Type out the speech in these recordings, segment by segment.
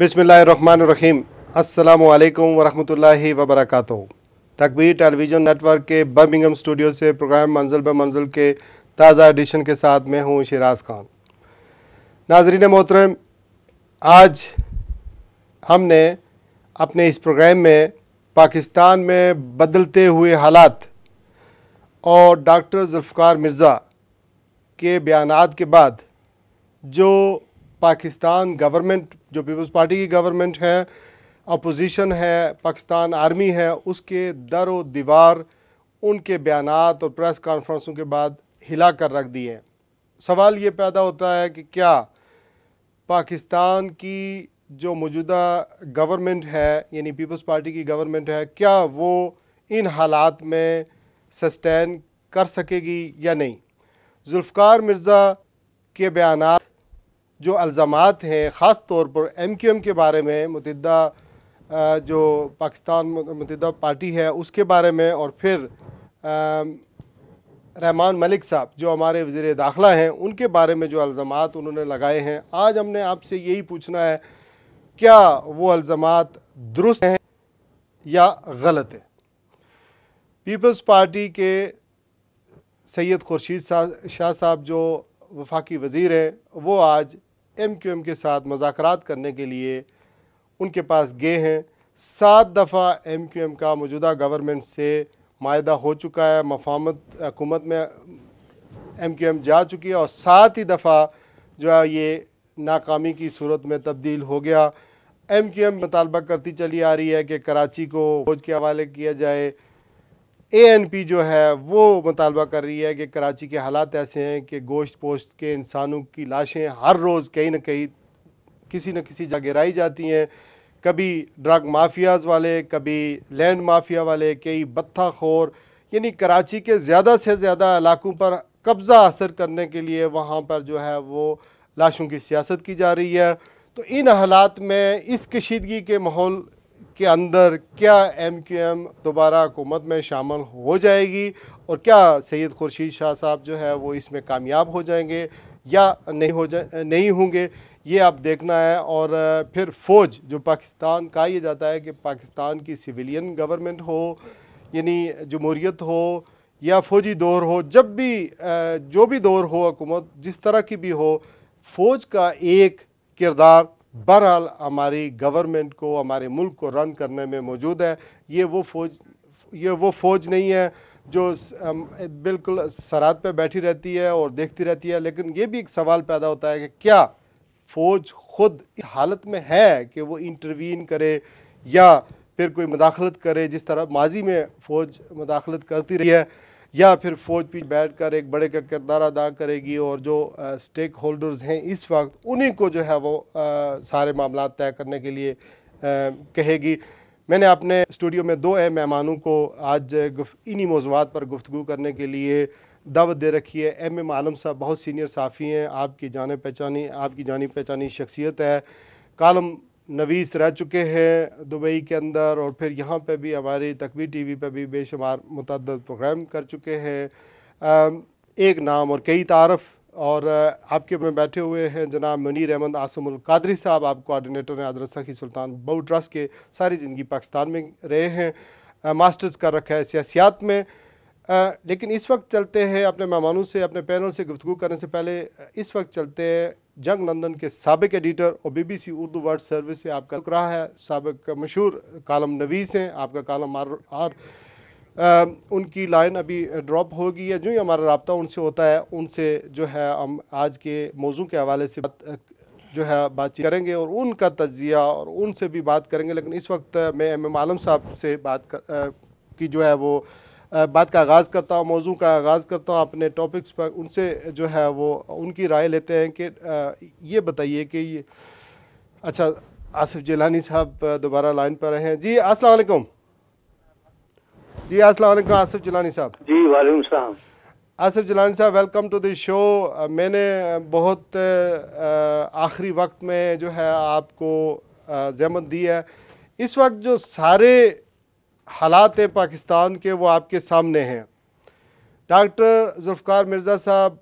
बिसमीम अल्लाम वरहि वबरक तकबीर टेलीविज़न नेटवर्क के बर्मिंगम स्टूडियो से प्रोग्राम मंजिल ब मंजिल के ताज़ा एडिशन के साथ मैं हूँ शराज खान नाजरीन मोहतरम आज हमने अपने इस प्रोग्राम में पाकिस्तान में बदलते हुए हालात और डॉक्टर जुल्फ़ार मिर्ज़ा के बयान के बाद जो पाकिस्तान गवर्नमेंट जो पीपल्स पार्टी की गवर्नमेंट है अपोजिशन है पाकिस्तान आर्मी है उसके दर व दीवार उनके बयान और प्रेस कॉन्फ्रेंसों के बाद हिला कर रख दिए हैं सवाल ये पैदा होता है कि क्या पाकिस्तान की जो मौजूदा गवर्नमेंट है यानी पीपल्स पार्टी की गवर्नमेंट है क्या वो इन हालात में सस्टेन कर सकेगी या नहीं जुल्फ़ार मिर्ज़ा के बयान जो अल्जाम हैं ख़ास तौर पर एम क्यू एम के बारे में मतदा जो पाकिस्तान मतदा पार्टी है उसके बारे में और फिर रहमान मलिक साहब जो हमारे वजीर दाखिला हैं उनके बारे में जो अल्ज़ाम उन्होंने लगाए हैं आज हमने आपसे यही पूछना है क्या वो अल्ज़ाम दुरुस्त हैं या गलत है पीपल्स पार्टी के सैयद खुर्शीद शाह साहब जो वफाकी वज़ी हैं वो आज एम क्यू एम के साथ मजाक करने के लिए उनके पास गए हैं सात दफ़ा एम क्यू एम का मौजूदा गवर्नमेंट से माहा हो चुका है मफामत हुकूमत में एम क्यू एम जा चुकी है और सात ही दफ़ा जो है ये नाकामी की सूरत में तब्दील हो गया एम क्यू एम मुतालबा करती चली आ रही है कि कराची को फौज के हवाले किया जाए ए एन पी जो है वो मुतालबा कर रही है कि कराची के हालात ऐसे हैं कि गोश्त पोस्ट के इंसानों की लाशें हर रोज़ कहीं ना कहीं किसी न किसी जगह गिराई जाती हैं कभी ड्रग माफियाज वाले कभी लैंड माफिया वाले कई बत्था खोर यानी कराची के ज़्यादा से ज़्यादा इलाकों पर कब्ज़ा असर करने के लिए वहाँ पर जो है वो लाशों की सियासत की जा रही है तो इन हालात में इस कशीदगी के माहौल के अंदर क्या एम क्यू एम दोबारा हुकूमत में शामिल हो जाएगी और क्या सैयद खुर्शीद शाह साहब जो है वो इसमें कामयाब हो जाएंगे या नहीं हो जा नहीं होंगे ये आप देखना है और फिर फ़ौज जो पाकिस्तान का ये जाता है कि पाकिस्तान की सिविलियन गवर्नमेंट हो यानी जमहूरीत हो या फौजी दौर हो जब भी जो भी दौर हो हुकूमत जिस तरह की भी हो फौज का एक किरदार बहरहाल हमारी गवर्नमेंट को हमारे मुल्क को रन करने में मौजूद है ये वो फौज ये वो फौज नहीं है जो बिल्कुल सराद पे बैठी रहती है और देखती रहती है लेकिन ये भी एक सवाल पैदा होता है कि क्या फौज खुद हालत में है कि वो इंटरवीन करे या फिर कोई मुदाखलत करे जिस तरह माजी में फ़ौज मुदाखलत करती रही है या फिर फौज बैठ बैठकर एक बड़े का किरदार अदा करेगी और जो स्टेक होल्डर्स हैं इस वक्त उन्हीं को जो है वो आ, सारे मामला तय करने के लिए आ, कहेगी मैंने अपने स्टूडियो में दो अहम मेहमानों को आज इन्हीं मौजूद पर गुफ्तु करने के लिए दावत दे रखी है एम एम आलम साहब बहुत सीनियर साफ़ी हैं आपकी जान पहचानी आपकी जानी पहचानी शख्सियत है कालम नवीस रह चुके हैं दुबई के अंदर और फिर यहाँ पे भी हमारी तकवी टीवी पे भी बेशुमार मतद प्रोग्राम कर चुके हैं एक नाम और कई तारफ़ और आपके में बैठे हुए हैं जनाब मुनीर अहमद आसमुल कादरी साहब आप कोऑर्डिनेटर हैं अदरसा सखी सुल्तान बऊ ट्रस्ट के सारी ज़िंदगी पाकिस्तान में रहे हैं मास्टर्स कर रखा है सियासियात में लेकिन इस वक्त चलते हैं अपने मेहमानों से अपने पैनल से गुफ्तु करने से पहले इस वक्त चलते हैं जंग लंदन के सबक एडिटर और B B C Urdu world service से आपका रहा है सबक मशहूर कालम नवीस हैं आपका कालम आर आर आ, उनकी लाइन अभी ड्रॉप हो गई है जो ही हमारा रबता उनसे होता है उनसे जो है हम आज के मौजू के हवाले से बात जो है बातचीत करेंगे और उनका तजिया और उनसे भी बात करेंगे लेकिन इस वक्त मैं एम एम आलम साहब से बात कर, आ, की जो है वो बात का आगाज़ करता हूँ मौजू का आगाज़ करता हूँ अपने टॉपिक्स पर उनसे जो है वो उनकी राय लेते हैं कि ये बताइए कि ये अच्छा आसिफ जिलानी साहब दोबारा लाइन पर रहे हैं जी अस्सलाम वालेकुम जी अस्सलाम वालेकुम आसिफ जिलानी साहब जी वालेकुम सलाम आसिफ जिलानी साहब वेलकम टू द शो मैंने बहुत आखिरी वक्त में जो है आपको जहमत दी है इस वक्त जो सारे हालात हैं पाकिस्तान के वो आपके सामने हैं डॉक्टर जुल्फ़ार मिर्ज़ा साहब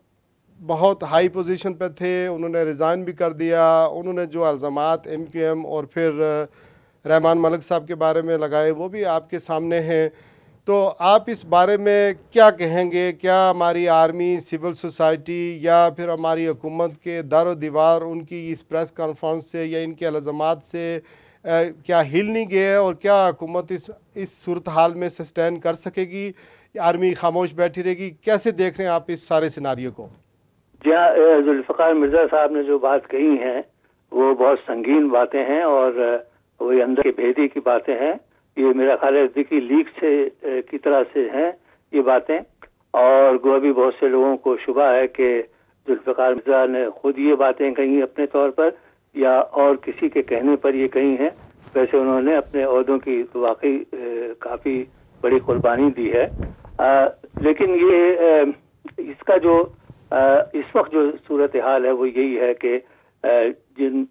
बहुत हाई पोजीशन पर थे उन्होंने रिज़ाइन भी कर दिया उन्होंने जो अल्ज़ाम एम क्यू एम और फिर रहमान मलिक साहब के बारे में लगाए वो भी आपके सामने हैं तो आप इस बारे में क्या कहेंगे क्या हमारी आर्मी सिविल सोसाइटी या फिर हमारी हुकूमत के दर दीवार उनकी इस प्रेस कॉन्फ्रेंस से या इनके अल्ज़ाम से क्या हिल नहीं गए और क्या हुकूमत इस इस सूरत हाल में सस्टेन कर सकेगी आर्मी खामोश बैठी रहेगी कैसे देख रहे हैं आप इस सारे सिनारियों को हाँ, जुल्फ़ार मिर्ज़ा साहब ने जो बात कही है वो बहुत संगीन बातें हैं और वही अंदर के भेदी की बातें हैं ये मेरा ख्याल है देखिए लीक से की तरह से हैं ये बातें और गोवा भी बहुत से लोगों को शुभ है कि जुल्फ़ार मिर्ज़ा ने खुद ये बातें कही अपने तौर पर या और किसी के कहने पर ये कही है वैसे उन्होंने अपने अहदों की वाकई काफ़ी बड़ी कुर्बानी दी है आ, लेकिन ये आ, इसका जो आ, इस वक्त जो सूरत हाल है वो यही है कि जिन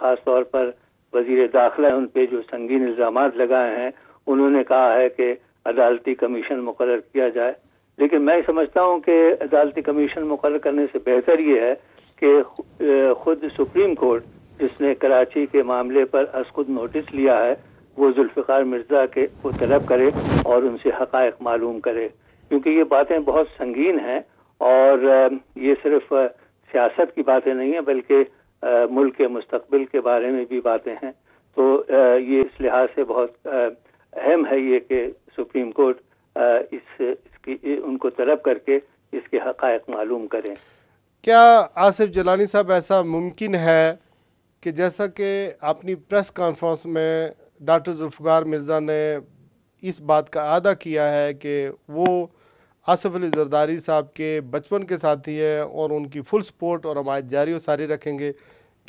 खास तौर पर वजीर दाखिला उन पर जो संगीन इल्ज़ाम लगाए हैं उन्होंने कहा है कि अदालती कमीशन मुकर किया जाए लेकिन मैं समझता हूँ कि अदालती कमीशन मुकर करने से बेहतर ये है कि खुद सुप्रीम कोर्ट जिसने कराची के मामले पर असखुद नोटिस लिया है वो जुल्फ़ार मिर्ज़ा के को तलब करे और उनसे हक़ मालूम करे क्योंकि ये बातें बहुत संगीन हैं और ये सिर्फ सियासत की बातें नहीं हैं बल्कि मुल्क के मुस्तबिल के बारे में भी बातें हैं तो ये इस लिहाज से बहुत अहम है ये कि सुप्रीम कोर्ट इस इसकी उनको तलब करके इसके हक़ मालूम करें क्या आसिफ जलानी साहब ऐसा मुमकिन है कि जैसा कि अपनी प्रेस कॉन्फ्रेंस में डॉक्टर जुल्फ़ार मिर्ज़ा ने इस बात का अदा किया है कि वो आसफ़ अली जरदारी साहब के बचपन के साथी हैं और उनकी फुल सपोर्ट और हमायत जारी और सारी रखेंगे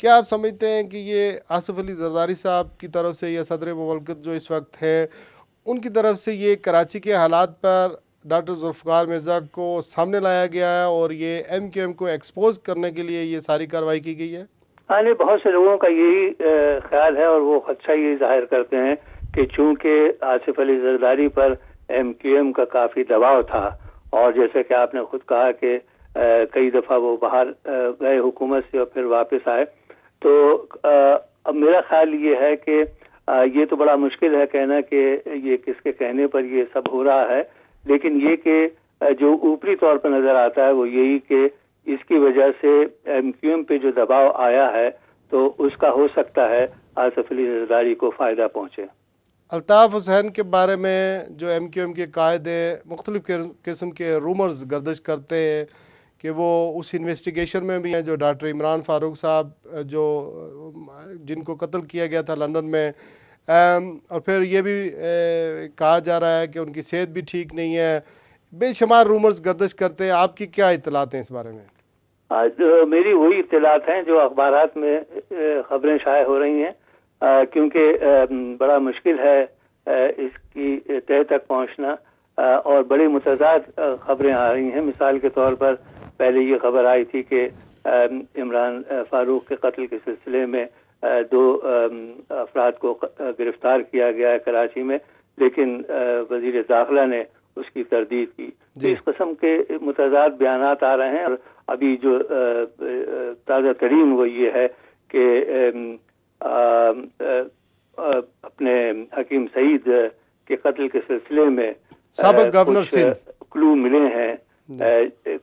क्या आप समझते हैं कि ये आसफ़ अली जरदारी साहब की तरफ से या सदर ममलकत जो इस वक्त हैं उनकी तरफ से ये कराची के हालात पर डॉक्टर जुल्फ़ार मिर्ज़ा को सामने लाया गया है और ये एम क्यू एम को एक्सपोज करने के लिए ये सारी कार्रवाई की गई है आने बहुत से लोगों का यही ख्याल है और वो खदशा अच्छा ये जाहिर करते हैं कि चूंकि आसिफ अली जरदारी पर एम क्यू एम का काफ़ी दबाव था और जैसे कि आपने खुद कहा कि कई दफ़ा वो बाहर गए हुकूमत से और फिर वापस आए तो अब मेरा ख्याल ये है कि ये तो बड़ा मुश्किल है कहना कि ये किसके कहने पर ये सब हो रहा है लेकिन ये कि जो ऊपरी तौर पर नज़र आता है वो यही कि इसकी वजह से एमक्यूएम पे जो दबाव आया है तो उसका हो सकता है आसफ अली जरदारी को फ़ायदा पहुँचे अल्ताफ़ हुसैन के बारे में जो एम क्यू एम के कायदे मुख्तलिफ़ किस्म के रूमर्स गर्दश करते हैं कि वो उस इन्वेस्टिगेशन में भी हैं जो डॉक्टर इमरान फ़ारूक साहब जो जिनको कत्ल किया गया था लंदन में और फिर ये भी कहा जा रहा है कि उनकी सेहत भी ठीक नहीं है बेशुमार रूमर्स गर्दश करते हैं आपकी क्या इतलात हैं इस बारे में जो मेरी वही इतलात हैं जो अखबार में खबरें शाये हो रही हैं क्योंकि बड़ा मुश्किल है इसकी तह तक पहुंचना और बड़ी मुतजाद खबरें आ रही हैं मिसाल के तौर पर पहले ये खबर आई थी कि इमरान फारूक के कत्ल के सिलसिले में दो अफराद को गिरफ्तार किया गया है कराची में लेकिन वजीर दाखिला ने उसकी तरदीद की तो इस कस्म के मुतजाद बयान आ रहे हैं और अभी जो ताज़ा तरीन वो ये है कि अपने हकीम सईद के कत्ल के सिलसिले में सबक गवर्नर क्लू मिले हैं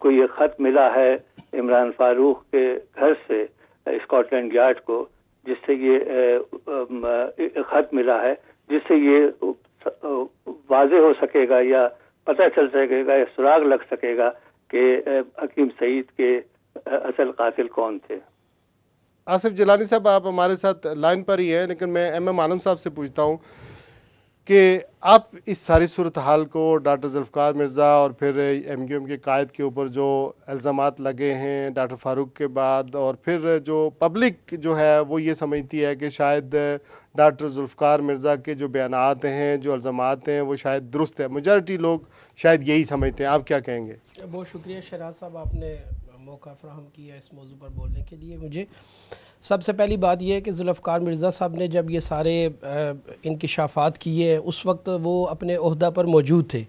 कोई एक खत मिला है इमरान फारूक के घर से स्कॉटलैंड यार्ड को जिससे ये खत मिला है जिससे ये वाज हो सकेगा या पता चल सकेगा या सुराग लग सकेगा कि हकीम सईद के असल कातिल कौन थे आसिफ जलानी साहब आप हमारे साथ लाइन पर ही हैं लेकिन मैं एम एम आलम साहब से पूछता हूँ कि आप इस सारी सूरत हाल को डॉक्टर जल्फ़ार मिर्ज़ा और फिर एम क्यू एम के कायद के ऊपर जो इल्ज़ाम लगे हैं डॉक्टर फारूक के बाद और फिर जो पब्लिक जो है वो ये समझती है कि शायद डॉक्टर जुल्फ़ार मिर्ज़ा के जो बयान हैं जो इल्ज़ाम हैं वो शायद दुरुस्त है मजार्टी लोग शायद यही समझते हैं आप क्या कहेंगे बहुत शुक्रिया शराज साहब आपने मौका फ्राहम किया इस मौजू पर बोलने के लिए मुझे सबसे पहली बात यह है कि जुल्फ़ार मिर्ज़ा साहब ने जब ये सारे इनकशाफात किए हैं उस वक्त वो अपने अहदा पर मौजूद थे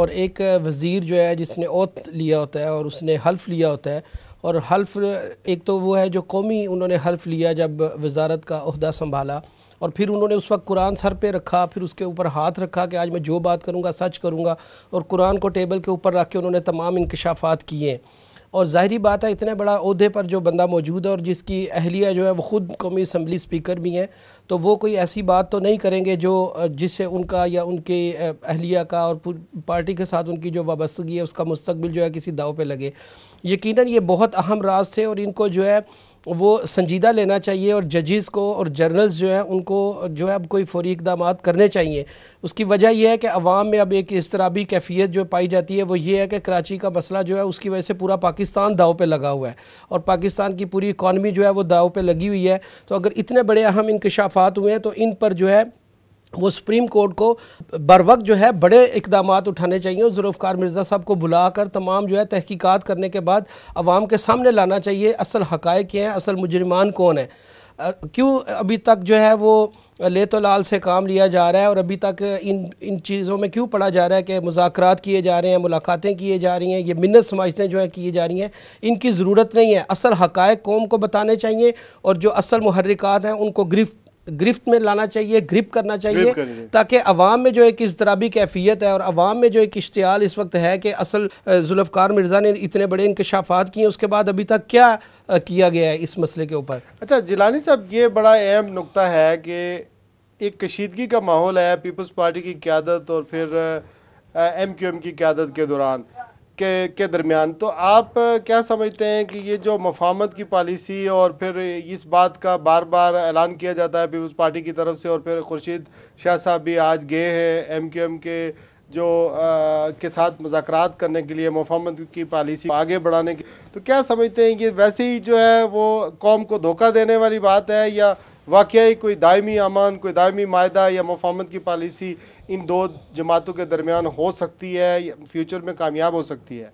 और एक वज़ीर जो है जिसने ओत लिया होता है और उसने हल्फ लिया होता है और हल्फ एक तो वो है जो कौमी उन्होंने हल्फ लिया जब वजारत का अहदा संभाला और फिर उन्होंने उस वक्त कुरान सर पे रखा फिर उसके ऊपर हाथ रखा कि आज मैं जो बात करूँगा सच करूँगा और कुरान को टेबल के ऊपर रख के उन्होंने तमाम इनकशाफात किए और ज़ाहरी बात है इतने बड़ा अहदे पर जो बंदा मौजूद है और जिसकी अहलिया जो है वो ख़ुद कौमी असम्बली स्पीकर भी हैं तो वो कोई ऐसी बात तो नहीं करेंगे जो जिससे उनका या उनके अहलिया का और पार्टी के साथ उनकी जो वाबस्तगी है उसका मुस्तबिल जो है किसी दाव पर लगे यकीन ये बहुत अहम राज थे और इनको जो है वो संजीदा लेना चाहिए और जजेस को और जर्नल्स जो हैं उनको जो है अब कोई फौरी इकदाम करने चाहिए उसकी वजह यह है कि अवाम में अब एक भी कैफियत जो पाई जाती है वो ये है कि कराची का मसला जो है उसकी वजह से पूरा पाकिस्तान दाव पर लगा हुआ है और पाकिस्तान की पूरी इकानमी जो है वो दाव पर लगी हुई है तो अगर इतने बड़े अहम इंकशाफात हुए हैं तो इन पर जो है वो सुप्रीम कोर्ट को बर वक्त जो है बड़े इकदाम उठाने चाहिए और जुल्फ़कार मिर्ज़ा साहब को बुला कर तमाम जो है तहकीकात करने के बाद आवाम के सामने लाना चाहिए असल हक़ क्या हैं असल मुजरमान कौन है क्यों अभी तक जो है वो ले तो लाल से काम लिया जा रहा है और अभी तक इन इन चीज़ों में क्यों पढ़ा जा रहा है कि मुजाकर किए जा रहे हैं मुलाकातें किए जा रही हैं ये मिन्नत समाजतें जो है किए जा रही हैं इनकी ज़रूरत नहीं है असल हक़ कौम को बताने चाहिए और जो असल महरिकात हैं उनको गिरफ्त ग्रिफ्ट में लाना चाहिए ग्रिप करना चाहिए ताकि अवाम में जो एक इसतराबी कैफियत है और अवाम में जो एक इश्तियाल इस वक्त है कि असल जुल्फकार मिर्ज़ा ने इतने बड़े इंकशाफात किए उसके बाद अभी तक क्या किया गया है इस मसले के ऊपर अच्छा जिलानी साहब ये बड़ा अहम नुकता है कि एक कशीदगी का माहौल है पीपल्स पार्टी की क्यादत और फिर एम क्यू एम की क्यादत के दौरान के के दरमियान तो आप क्या समझते हैं कि ये जो मफामत की पॉलिसी और फिर इस बात का बार बार ऐलान किया जाता है पीपल्स पार्टी की तरफ से और फिर खुर्शीद शाह साहब भी आज गए हैं एम क्यू एम के जो आ, के साथ मुजाकर करने के लिए मफामत की पॉलिसी आगे बढ़ाने की तो क्या समझते हैं कि वैसे ही जो है वो कौम को धोखा देने वाली बात है या वाकई कोई दायमी अमान कोई दायमी माहा या मफामत की पॉलिसी इन दो जमातों के दरमियान हो सकती है फ्यूचर में कामयाब हो सकती है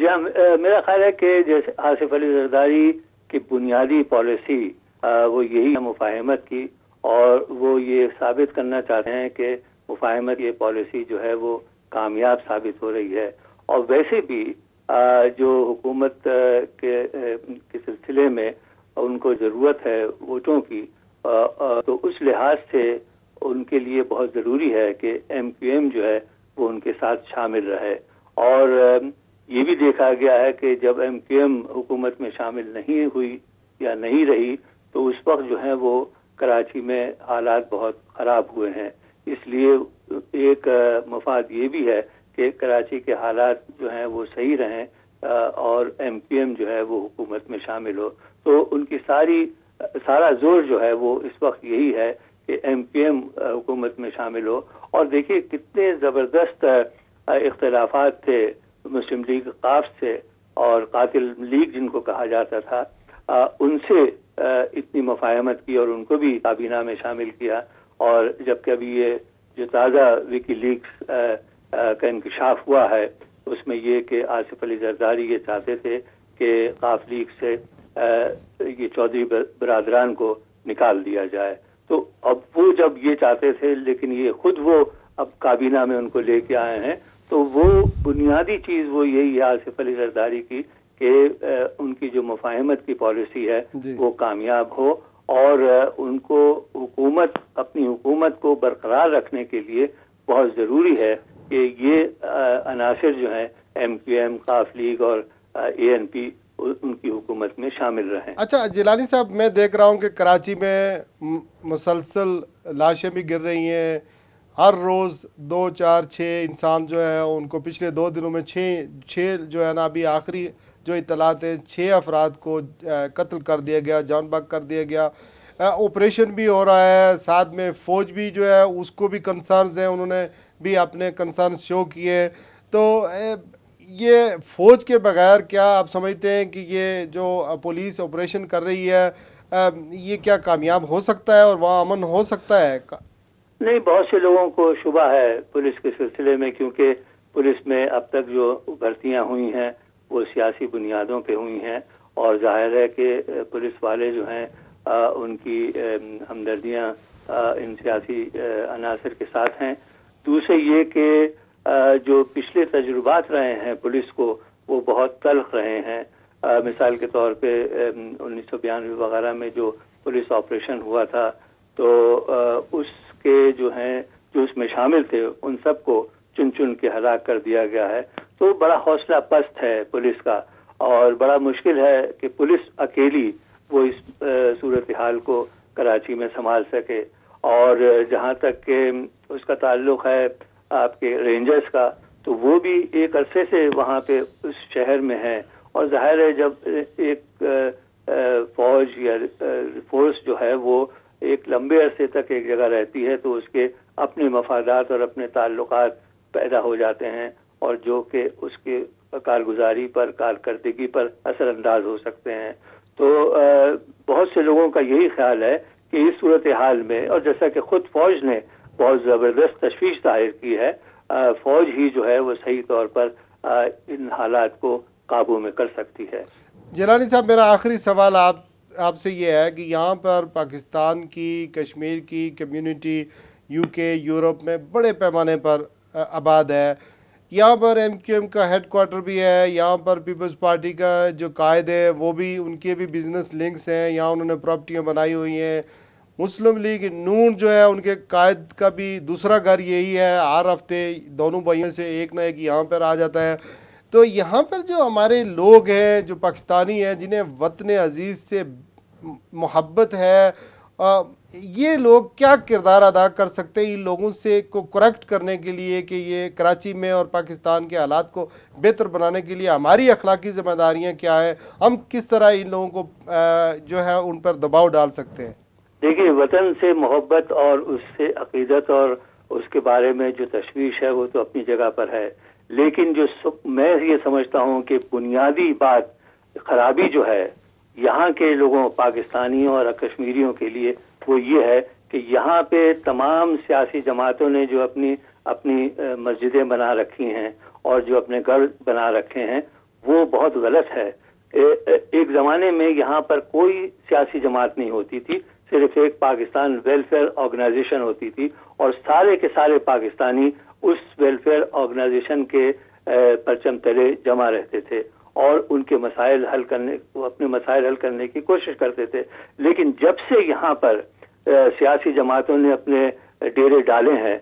जी हाँ मेरा ख्याल है कि जैसे आसिफ अली जरदारी की बुनियादी पॉलिसी आ, वो यही है मुफाहमत की और वो ये साबित करना चाहते हैं कि मुफाहमत ये पॉलिसी जो है वो कामयाब साबित हो रही है और वैसे भी आ, जो हुकूमत के, के सिलसिले में उनको ज़रूरत है वोटों की आ, तो उस लिहाज से उनके लिए बहुत ज़रूरी है कि एम जो है वो उनके साथ शामिल रहे और ये भी देखा गया है कि जब एम क्यू एम हुकूमत में शामिल नहीं हुई या नहीं रही तो उस वक्त जो है वो कराची में हालात बहुत ख़राब हुए हैं इसलिए एक मफाद ये भी है कि कराची के हालात जो हैं वो सही रहें और एम पी एम जो है वो हुकूमत में शामिल हो तो उनकी सारी सारा जोर जो है वो इस वक्त यही है कि एम पी एम हुकूमत में शामिल हो और देखिए कितने ज़बरदस्त इख्तलाफा थे मुस्लिम लीग काफ से और कातिल लीग जिनको कहा जाता था आ, उनसे आ, इतनी मफाहमत की और उनको भी काबीना में शामिल किया और जबकि अभी ये जो ताज़ा विकी लीग्स का इंकशाफ हुआ है उसमें ये कि आसिफ अली जरदारी ये चाहते थे कि काफ लीग से आ, ये चौधरी बरदरान को निकाल दिया जाए तो अब वो जब ये चाहते थे लेकिन ये खुद वो अब काबीना में उनको लेके आए हैं तो वो बुनियादी चीज वो यही है आसिफ अली जरदारी की कि उनकी जो मुफाहमत की पॉलिसी है वो कामयाब हो और उनको हुकूमत अपनी हुकूमत को बरकरार रखने के लिए बहुत ज़रूरी है कि ये अनासर जो है एम क्यू एम काफ लीग और ए एन पी उनकी हुकूमत में शामिल रहे अच्छा जिलानी साहब मैं देख रहा हूँ कि कराची में मुसलसल लाशें भी गिर रही हैं हर रोज़ दो चार छः इंसान जो है उनको पिछले दो दिनों में छः छः जो है ना अभी आखिरी जो इतलात हैं छः अफराद को कत्ल कर दिया गया जानबाग कर दिया गया ऑपरेशन भी हो रहा है साथ में फ़ौज भी जो है उसको भी कंसर्नस हैं उन्होंने भी अपने कंसर्न शो किए तो ये फ़ौज के बगैर क्या आप समझते हैं कि ये जो पुलिस ऑपरेशन कर रही है ये क्या कामयाब हो सकता है और वहाँ अमन हो सकता है नहीं बहुत से लोगों को शुबा है पुलिस के सिलसिले में क्योंकि पुलिस में अब तक जो भर्तियाँ हुई हैं वो सियासी बुनियादों पे हुई हैं और जाहिर है कि पुलिस वाले जो हैं उनकी हमदर्दियाँ इन सियासी अनासर के साथ हैं दूसरे ये कि जो पिछले तजुर्बात रहे हैं पुलिस को वो बहुत तलख रहे हैं आ, मिसाल के तौर पे उन्नीस सौ बयानवे वगैरह में जो पुलिस ऑपरेशन हुआ था तो आ, उसके जो हैं जो उसमें शामिल थे उन सबको चुन चुन के हलाक कर दिया गया है तो बड़ा हौसला पस्त है पुलिस का और बड़ा मुश्किल है कि पुलिस अकेली वो इस सूरत हाल को कराची में संभाल सके और जहाँ तक के उसका ताल्लुक है आपके रेंजर्स का तो वो भी एक अरसे से वहाँ पे उस शहर में है और जाहिर है जब एक फौज या फोर्स जो है वो एक लंबे अरसे तक एक जगह रहती है तो उसके अपने मफादात और अपने ताल्लुक पैदा हो जाते हैं और जो कि उसके कारगुजारी पर कारकर्दगी पर असरअंदाज हो सकते हैं तो बहुत से लोगों का यही ख्याल है कि इस सूरत हाल में और जैसा कि खुद फौज ने बहुत ज़बरदस्त तशवीश जाहिर की है फौज ही जो है वो सही तौर पर इन हालात को काबू में कर सकती है जलानी साहब मेरा आखिरी सवाल आप आपसे ये है कि यहाँ पर पाकिस्तान की कश्मीर की कम्युनिटी यूके यूरोप में बड़े पैमाने पर आबाद है यहाँ पर एम क्यू एम का हेड क्वार्टर भी है यहाँ पर पीपल्स पार्टी का जो कायद है वो भी उनके भी बिजनेस लिंक्स हैं यहाँ उन्होंने प्रॉपर्टियाँ बनाई हुई हैं मुस्लिम लीग नून जो है उनके कायद का भी दूसरा घर यही है हर हफ्ते दोनों भाइयों से एक ना एक यहाँ पर आ जाता है तो यहाँ पर जो हमारे लोग हैं जो पाकिस्तानी हैं जिन्हें वतन अजीज़ से मोहब्बत है आ, ये लोग क्या किरदार अदा कर सकते हैं इन लोगों से को करेक्ट करने के लिए कि ये कराची में और पाकिस्तान के हालात को बेहतर बनाने के लिए हमारी अखलाकी ज़िम्मेदारियाँ क्या है हम किस तरह इन लोगों को आ, जो है उन पर दबाव डाल सकते हैं देखिए वतन से मोहब्बत और उससे अकीदत और उसके बारे में जो तशवीश है वो तो अपनी जगह पर है लेकिन जो मैं ये समझता हूँ कि बुनियादी बात खराबी जो है यहाँ के लोगों पाकिस्तानियों और कश्मीरियों के लिए वो ये है कि यहाँ पे तमाम सियासी जमातों ने जो अपनी अपनी मस्जिदें बना रखी हैं और जो अपने घर बना रखे हैं वो बहुत गलत है ए, एक ज़माने में यहाँ पर कोई सियासी जमात नहीं होती थी सिर्फ एक पाकिस्तान वेलफेयर ऑर्गेनाइजेशन होती थी और सारे के सारे पाकिस्तानी उस वेलफेयर ऑर्गेनाइजेशन के परचम तले जमा रहते थे और उनके मसाइल हल करने अपने मसाइल हल करने की कोशिश करते थे लेकिन जब से यहाँ पर सियासी जमातों ने अपने डेरे डाले हैं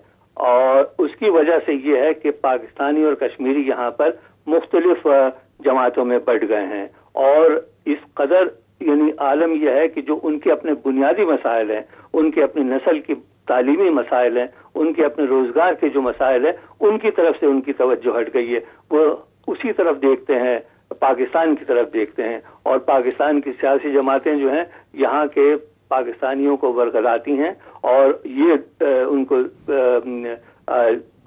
और उसकी वजह से ये है कि पाकिस्तानी और कश्मीरी यहाँ पर मुख्तलिफ जमातों में बढ़ गए हैं और इस कदर यानी आलम यह है कि जो उनके अपने बुनियादी मसाइल हैं उनके अपनी नस्ल की तालीमी मसाइल हैं उनके अपने रोजगार के जो मसाइल हैं उनकी तरफ से उनकी तवज्जो हट गई है वो उसी तरफ देखते हैं पाकिस्तान की तरफ देखते हैं और पाकिस्तान की सियासी जमातें जो हैं यहाँ के पाकिस्तानियों को बरगलाती हैं और ये उनको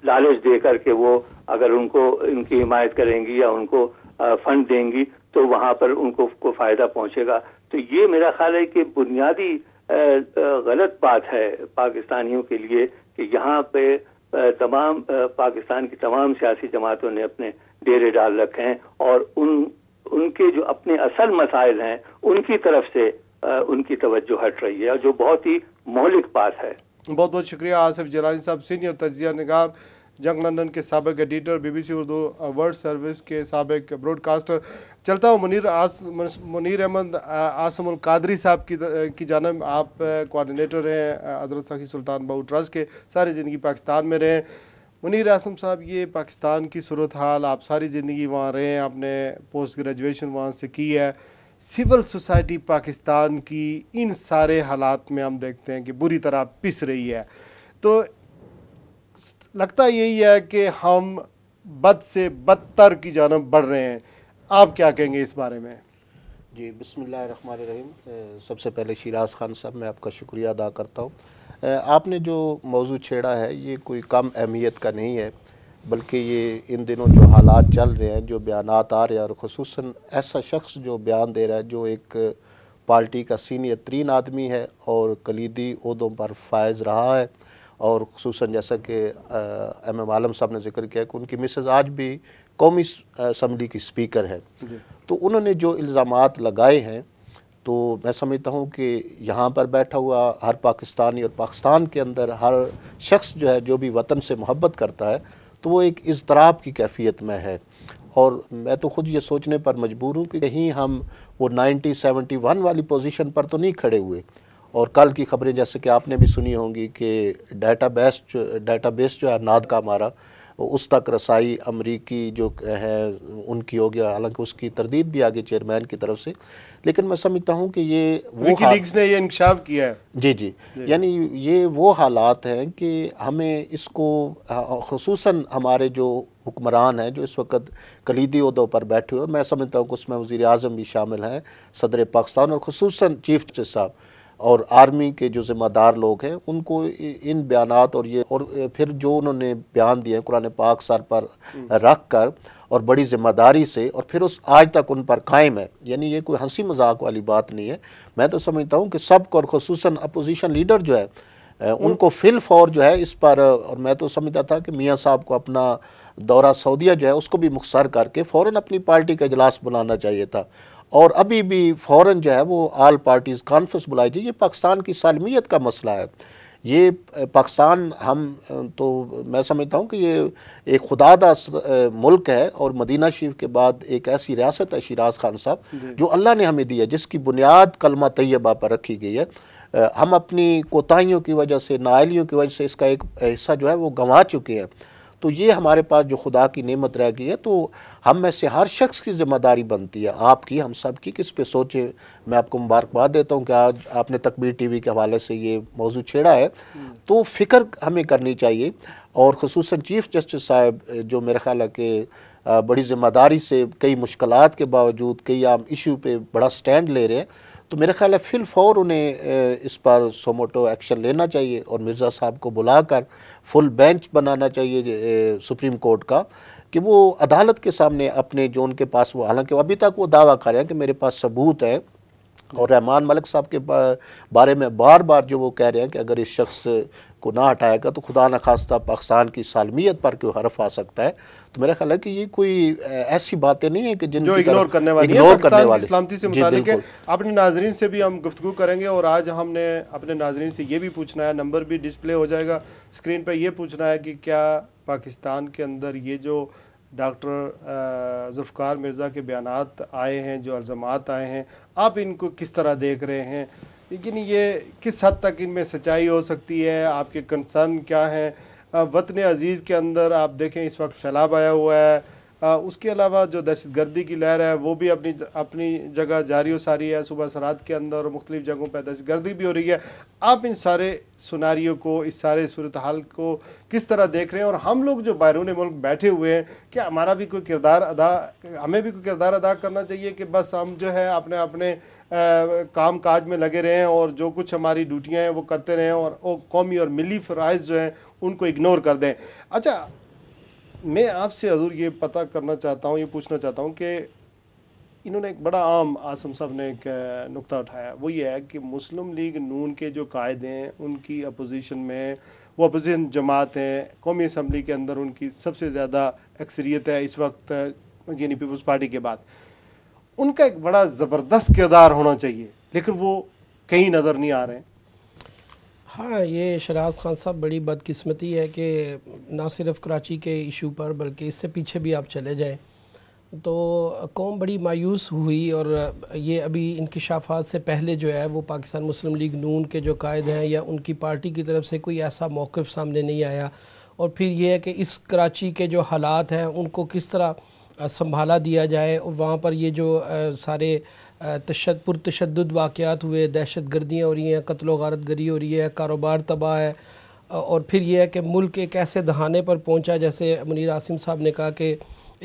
लालच दे करके वो अगर उनको इनकी हिमायत करेंगी या उनको फंड देंगी तो वहां पर उनको को फायदा पहुंचेगा तो ये मेरा ख्याल है कि बुनियादी गलत बात है पाकिस्तानियों के लिए कि यहाँ पे तमाम पाकिस्तान की तमाम सियासी जमातों ने अपने डेरे डाल रखे हैं और उन उनके जो अपने असल मसाइल हैं उनकी तरफ से उनकी तवज्जो हट रही है जो बहुत ही मौलिक बात है बहुत बहुत शुक्रिया आसिफ जलानी साहब सीनियर तजिया निगार जंग लंदन के सबक editor BBC Urdu world service के सबक ब्रॉडकास्टर चलता हूँ मुनीर आस मुनीर अहमद आसमुल कादरी साहब की की जानब आप कोऑर्डिनेटर हैं हजरत सखी सुल्तान बाऊ ट्रस्ट के सारी ज़िंदगी पाकिस्तान में रहें मुनीर आसम साहब ये पाकिस्तान की सूरत हाल आप सारी ज़िंदगी वहाँ रहें आपने पोस्ट ग्रेजुएशन वहाँ से की है सिविल सोसाइटी पाकिस्तान की इन सारे हालात में हम देखते हैं कि बुरी तरह पिस रही है तो लगता यही है कि हम बद से बदतर की जानब बढ़ रहे हैं आप क्या कहेंगे इस बारे में जी बसमीम सबसे पहले शिराज खान साहब मैं आपका शुक्रिया अदा करता हूँ आपने जो मौजू छेड़ा है ये कोई कम अहमियत का नहीं है बल्कि ये इन दिनों जो हालात चल रहे हैं जो बयान आ रहे हैं और खसूस ऐसा शख्स जो बयान दे रहा है जो एक पार्टी का सीनियर तरीन आदमी है और कलीदी उहदों पर फायज़ रहा है और खूस जैसा कि एम एम आलम साहब ने जिक्र किया कि उनकी मिसेज आज भी कौमी असम्बली की स्पीकर हैं तो उन्होंने जो इल्ज़ाम लगाए हैं तो मैं समझता हूँ कि यहाँ पर बैठा हुआ हर पाकिस्तानी और पाकिस्तान के अंदर हर शख्स जो है जो भी वतन से मोहब्बत करता है तो वो एक इजतराब की कैफियत में है और मैं तो खुद ये सोचने पर मजबूर हूँ कि कहीं हम वो सेवेंटी वन वाली पोजीशन पर तो नहीं खड़े हुए और कल की खबरें जैसे कि आपने भी सुनी होंगी कि डाटा बेस डाटा बेस जो है नाद का हमारा उस तक रसाई अमरीकी जो है उनकी हो गया हालांकि उसकी तरदीद भी आगे चेयरमैन की तरफ से लेकिन मैं समझता हूँ कि ये वो लीग्स ने ये इंकशाफ किया है जी जी, जी। यानी ये वो हालात हैं कि हमें इसको खसूस हमारे जो हुक्मरान हैं जो इस वक्त कलीदी उहदों पर बैठे हुए मैं समझता हूँ कि उसमें वज़ी अजम भी शामिल हैं सदर पाकिस्तान और खसूस चीफ जस्टिस साहब और आर्मी के जो जिम्मेदार लोग हैं उनको इन बयान और ये और फिर जो उन्होंने बयान दिए कुरान पाक सर पर हम्म। रख कर और बड़ी जिम्मेदारी से और फिर उस आज तक उन पर कायम है यानी ये कोई हंसी मजाक वाली बात नहीं है मैं तो समझता हूँ कि सबक और खसूस अपोजिशन लीडर जो है हम्म। उनको फिल फॉर जो है इस पर और मैं तो समझता था कि मियाँ साहब को अपना दौरा सऊदिया जो है उसको भी मुखसर करके फ़ौर अपनी पार्टी का इजलास बुलाना चाहिए था और अभी भी फ़ौर जो है वो आल पार्टीज़ कॉन्फ्रेंस बुलाई जाए ये पाकिस्तान की सालमियत का मसला है ये पाकिस्तान हम तो मैं समझता हूँ कि ये एक खुदादा मुल्क है और मदीना शरीफ के बाद एक ऐसी रियासत है शिराज खान साहब जो अल्लाह ने हमें दिया जिसकी बुनियाद कलमा तयबा पर रखी गई है हम अपनी कोताहीियों की वजह से नायलियों की वजह से इसका एक हिस्सा जो है वो गंवा चुके हैं तो ये हमारे पास जो खुदा की नेमत रह गई है तो हम में से हर शख्स की जिम्मेदारी बनती है आपकी हम सब की किस पे सोचे मैं आपको मुबारकबाद देता हूँ कि आज आपने तकबीर टीवी के हवाले से ये मौजू छेड़ा है तो फ़िक्र हमें करनी चाहिए और खसूस चीफ़ जस्टिस साहब जो मेरे ख्याल है कि बड़ी ज़िम्मेदारी से कई मुश्किल के बावजूद कई आम इशू पर बड़ा स्टैंड ले रहे हैं तो मेरे ख्याल है फिल फौर उन्हें इस पर सोमोटो एक्शन लेना चाहिए और मिर्ज़ा साहब को बुलाकर फुल बेंच बनाना चाहिए सुप्रीम कोर्ट का कि वो अदालत के सामने अपने जो उनके पास वो हालांकि अभी तक वो दावा कर रहे हैं कि मेरे पास सबूत है और रहमान मलिक साहब के बारे में बार बार जो वो कह रहे हैं कि अगर इस शख्स को ना हटाएगा तो खुदा न खास्ता पाकिस्तान की सालमियत पर क्यों हरफ आ सकता है तो मेरा ख्याल है कि ये कोई ऐसी बातें नहीं है कि जिन जो इग्नोर करने वाली इग्नोर करने वाली सलामती से मुतालिक अपने नाजरीन से भी हम गुफ्तु करेंगे और आज हमने अपने नाजरीन से ये भी पूछना है नंबर भी डिस्प्ले हो जाएगा स्क्रीन पर यह पूछना है कि क्या पाकिस्तान के अंदर ये जो डॉक्टर जुल्फ़ार मिर्ज़ा के बयान आए हैं जो अल्ज़ाम आए हैं आप इनको किस तरह देख रहे हैं लेकिन ये किस हद तक इनमें सच्चाई हो सकती है आपके कंसर्न क्या हैं वतन अज़ीज़ के अंदर आप देखें इस वक्त सैलाब आया हुआ है आ, उसके अलावा जो दहशतगर्दी की लहर है वो भी अपनी अपनी जगह जारी सारी है सुबह सरात के अंदर और मुख्तलिफ जगहों पर दहशतगर्दी भी हो रही है आप इन सारे सुनारियों को इस सारे सूरत हाल को किस तरह देख रहे हैं और हम लोग जो बैरून मुल्क बैठे हुए हैं क्या हमारा भी कोई किरदार अदा हमें भी कोई किरदार अदा करना चाहिए कि बस हम जो है अपने अपने काम काज में लगे रहें और जो कुछ हमारी ड्यूटियाँ हैं वो करते रहें और वो कौमी और मिली फ़राइज़ जो हैं उनको इग्नोर कर दें अच्छा मैं आपसे हजूर ये पता करना चाहता हूँ ये पूछना चाहता हूँ कि इन्होंने एक बड़ा आम आसम साहब ने एक नुकता उठाया वो ये है कि मुस्लिम लीग नून के जो कायदे हैं उनकी अपोजिशन में वो अपोजिशन जमात हैं कौमी असम्बली के अंदर उनकी सबसे ज़्यादा अक्सरियत है इस वक्त यानी पीपल्स पार्टी के बाद उनका एक बड़ा ज़बरदस्त किरदार होना चाहिए लेकिन वो कहीं नज़र नहीं आ रहे हैं हाँ ये शराज खान साहब बड़ी बदकिस्मती है कि ना सिर्फ कराची के इशू पर बल्कि इससे पीछे भी आप चले जाएं तो कौम बड़ी मायूस हुई और ये अभी इनकशाफात से पहले जो है वो पाकिस्तान मुस्लिम लीग नून के जो कायद हैं या उनकी पार्टी की तरफ से कोई ऐसा मौक़ सामने नहीं आया और फिर ये है कि इस कराची के जो हालात हैं उनको किस तरह संभाला दिया जाए और वहाँ पर ये जो सारे तशद पुरतशद वाक़ात हुए दहशत गर्दियाँ हो रही हैं कत्ल गारत गरी हो रही है कारोबार तबाह है और फिर यह है कि मुल्क एक ऐसे दहाने पर पहुँचा जैसे मुनीर आसिम साहब ने कहा कि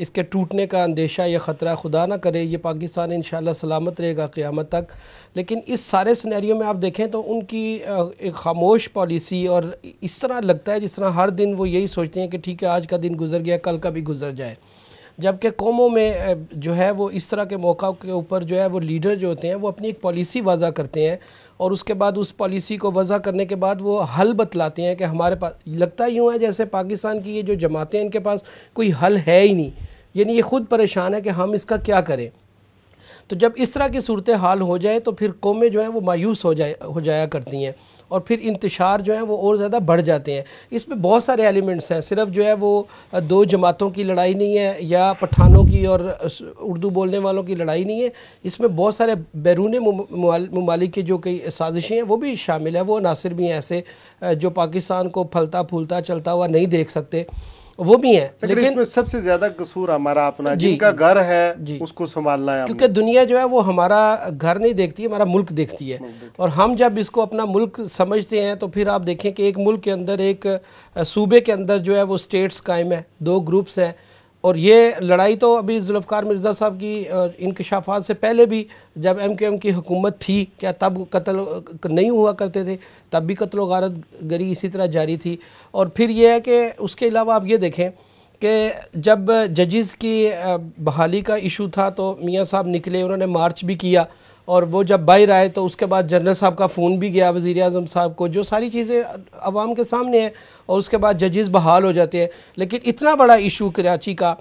इसके टूटने का अंदेशा या ख़तरा खुदा ना करे ये पाकिस्तान इन सलामत रहेगा क़्यामत तक लेकिन इस सारे सिनेरियो में आप देखें तो उनकी एक खामोश पॉलिसी और इस तरह लगता है जिस तरह हर दिन वो यही सोचते हैं कि ठीक है आज का दिन गुजर गया कल का भी गुजर जाए जबकि कौमों में जो है वो इस तरह के मौक़ा के ऊपर जो है वो लीडर जो होते हैं वो अपनी एक पॉलिसी वज़ा करते हैं और उसके बाद उस पॉलिसी को वज़ा करने के बाद वो हल बतलाते हैं कि हमारे पास लगता यूँ है जैसे पाकिस्तान की ये जो जमातें इनके पास कोई हल है ही नहीं यानी ये ख़ुद परेशान है कि हम इसका क्या करें तो जब इस तरह की सूरत हाल हो जाए तो फिर कौमें जो हैं वो मायूस हो जाए हो जाया करती हैं और फिर इंतशार जो है वो और ज़्यादा बढ़ जाते हैं इसमें बहुत सारे एलिमेंट्स हैं सिर्फ जो है वो दो जमातों की लड़ाई नहीं है या पठानों की और उर्दू बोलने वालों की लड़ाई नहीं है इसमें बहुत सारे बैरून ममालिक के जो कई साजिशें हैं वो भी शामिल है वो अनासर भी हैं ऐसे जो पाकिस्तान को फलता फूलता चलता हुआ नहीं देख सकते वो भी है लेकिन, इसमें सबसे ज्यादा कसूर हमारा अपना जिनका घर है उसको संभालना है क्योंकि दुनिया जो है वो हमारा घर नहीं देखती हमारा मुल्क देखती है और हम जब इसको अपना मुल्क समझते हैं तो फिर आप देखें कि एक मुल्क के अंदर एक सूबे के अंदर जो है वो स्टेट्स कायम है दो ग्रुप्स हैं और ये लड़ाई तो अभी जुल्फ़ार मिर्ज़ा साहब की इनकशाफात से पहले भी जब एम के एम की हुकूमत थी क्या तब कत्ल नहीं हुआ करते थे तब भी कत्ल वारत गरी इसी तरह जारी थी और फिर यह है कि उसके अलावा आप ये देखें कि जब जजिस की बहाली का इशू था तो मियाँ साहब निकले उन्होंने मार्च भी किया और वो जब बाहर आए तो उसके बाद जनरल साहब का फ़ोन भी गया वज़ी अजम साहब को जो सारी चीज़ें आवाम के सामने हैं और उसके बाद जजेस बहाल हो जाते हैं लेकिन इतना बड़ा इशू कराची का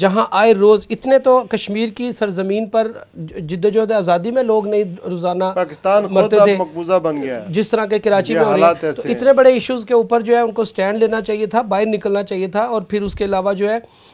जहाँ आए रोज़ इतने तो कश्मीर की सरजमीन पर जिद्दोजहद आज़ादी में लोग नहीं रोज़ाना पाकिस्तान मरते थे बन गया जिस तरह के कराची में हो रही है तो इतने बड़े इश्यूज़ के ऊपर जो है उनको स्टैंड लेना चाहिए था बाहर निकलना चाहिए था और फिर उसके अलावा जो है